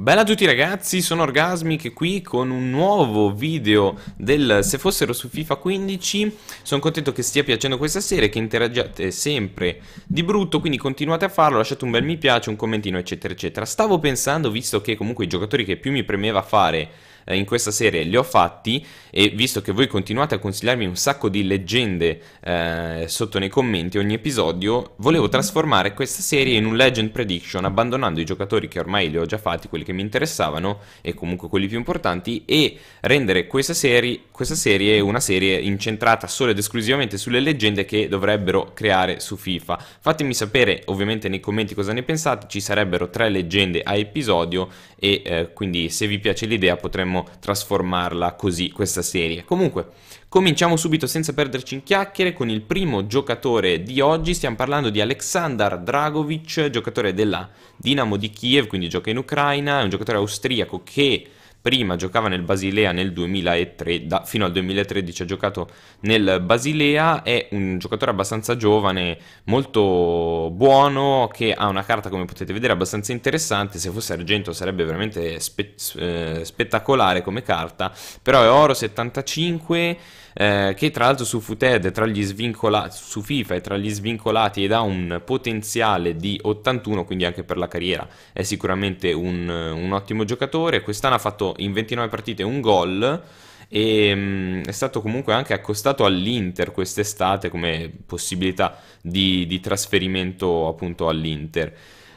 Bella a tutti ragazzi, sono Orgasmic qui con un nuovo video del Se fossero su FIFA 15 Sono contento che stia piacendo questa serie, che interagiate sempre di brutto Quindi continuate a farlo, lasciate un bel mi piace, un commentino eccetera eccetera Stavo pensando, visto che comunque i giocatori che più mi premeva fare eh, in questa serie li ho fatti e visto che voi continuate a consigliarmi un sacco di leggende eh, sotto nei commenti ogni episodio, volevo mhm. trasformare questa serie in un legend prediction abbandonando i giocatori che ormai li ho già fatti, quelli che mi interessavano e comunque quelli più importanti e rendere questa serie questa serie è una serie incentrata solo ed esclusivamente sulle leggende che dovrebbero creare su FIFA. Fatemi sapere ovviamente nei commenti cosa ne pensate, ci sarebbero tre leggende a episodio e eh, quindi se vi piace l'idea potremmo trasformarla così questa serie. Comunque, Cominciamo subito senza perderci in chiacchiere con il primo giocatore di oggi, stiamo parlando di Aleksandar Dragovic, giocatore della Dinamo di Kiev, quindi gioca in Ucraina, è un giocatore austriaco che prima giocava nel Basilea nel 2003, da, fino al 2013 ha giocato nel Basilea, è un giocatore abbastanza giovane, molto buono, che ha una carta come potete vedere abbastanza interessante, se fosse argento sarebbe veramente spe, eh, spettacolare come carta, però è oro 75 eh, che tra l'altro su Futed tra gli svincolati su FIFA è tra gli svincolati ed ha un potenziale di 81 quindi anche per la carriera è sicuramente un, un ottimo giocatore quest'anno ha fatto in 29 partite un gol e mh, mm, è stato comunque anche accostato all'Inter quest'estate come possibilità di, di trasferimento appunto all'Inter.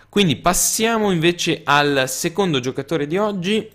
Quindi passiamo invece al secondo giocatore di oggi,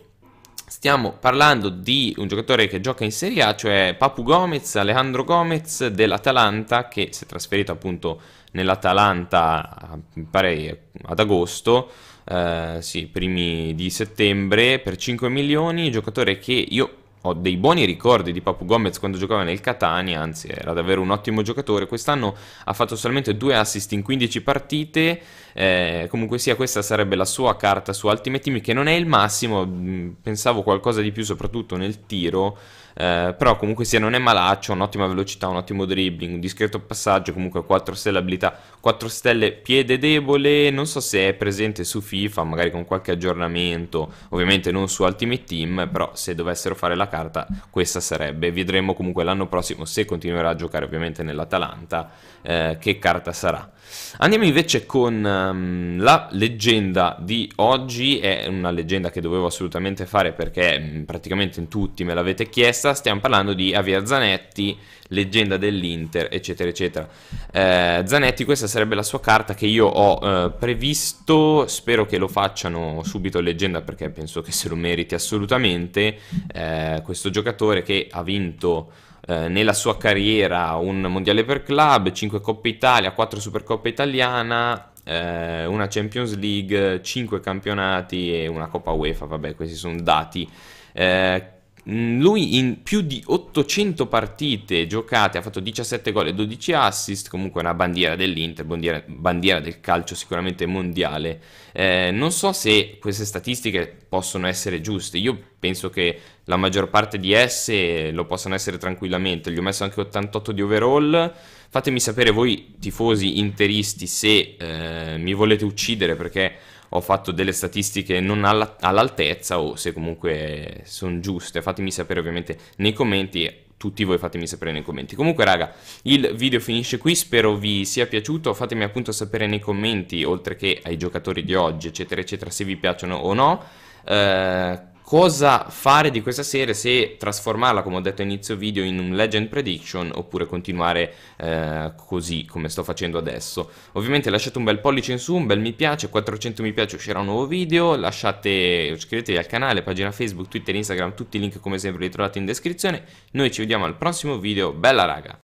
Stiamo parlando di un giocatore che gioca in Serie A, cioè Papu Gomez, Alejandro Gomez dell'Atalanta, che si è trasferito appunto nell'Atalanta mi pare, ad agosto, eh, sì, primi di settembre, per 5 milioni, giocatore che io ho dei buoni ricordi di Papu Gomez quando giocava nel Catania, anzi era davvero un ottimo giocatore, quest'anno ha fatto solamente due assist in 15 partite, eh, comunque sia questa sarebbe la sua carta su Ultimate Team che non è il massimo, mm, pensavo qualcosa di più soprattutto nel tiro, eh, però comunque sia non è malaccio, un'ottima velocità, un ottimo dribbling, un discreto passaggio, comunque 4 stelle abilità, 4 stelle piede debole, non so se è presente su FIFA, magari con qualche aggiornamento, ovviamente non su Ultimate Team, però se dovessero fare la carta questa sarebbe, vedremo comunque l'anno prossimo se continuerà a giocare ovviamente nell'Atalanta eh, che carta sarà. Andiamo invece con um, la leggenda di oggi, è una leggenda che dovevo assolutamente fare perché mh, mm, praticamente in tutti me l'avete chiesta, Piazza, stiamo parlando di Javier Zanetti, leggenda dell'Inter, eccetera, eccetera. Eh, Zanetti, questa sarebbe la sua carta che io ho eh, previsto, spero che lo facciano subito leggenda perché penso che se lo meriti assolutamente. Eh, questo giocatore che ha vinto eh, nella sua carriera un mondiale per club, 5 Coppe Italia, 4 Supercoppa Italiana, eh, una Champions League, 5 campionati e una Coppa UEFA, vabbè questi sono dati. Eh, Mm, lui in più di 800 partite giocate ha fatto 17 gol e 12 assist, comunque una bandiera dell'Inter, bandiera, bandiera del calcio sicuramente mondiale. Eh, non so se queste statistiche possono essere giuste, io penso che la maggior parte di esse lo possano essere tranquillamente, gli ho messo anche 88 di overall. Fatemi sapere voi tifosi interisti se eh, mi volete uccidere perché ho fatto delle statistiche non alla, all'altezza o se comunque sono giuste. Fatemi sapere ovviamente nei commenti tutti voi fatemi sapere nei commenti. Comunque raga, il video finisce qui, spero vi sia piaciuto, fatemi appunto sapere nei commenti, oltre che ai giocatori di oggi, eccetera, eccetera, se vi piacciono o no. Eh, cosa fare di questa serie, se trasformarla, come ho detto all'inizio video, in un legend prediction oppure continuare eh, così come sto facendo adesso. Ovviamente lasciate un bel pollice in su, un bel mi piace, 400 mi piace uscirà un nuovo video, lasciate, iscrivetevi al canale, pagina Facebook, Twitter, Instagram, tutti i link come sempre li trovate in descrizione. Noi ci vediamo al prossimo video, bella raga!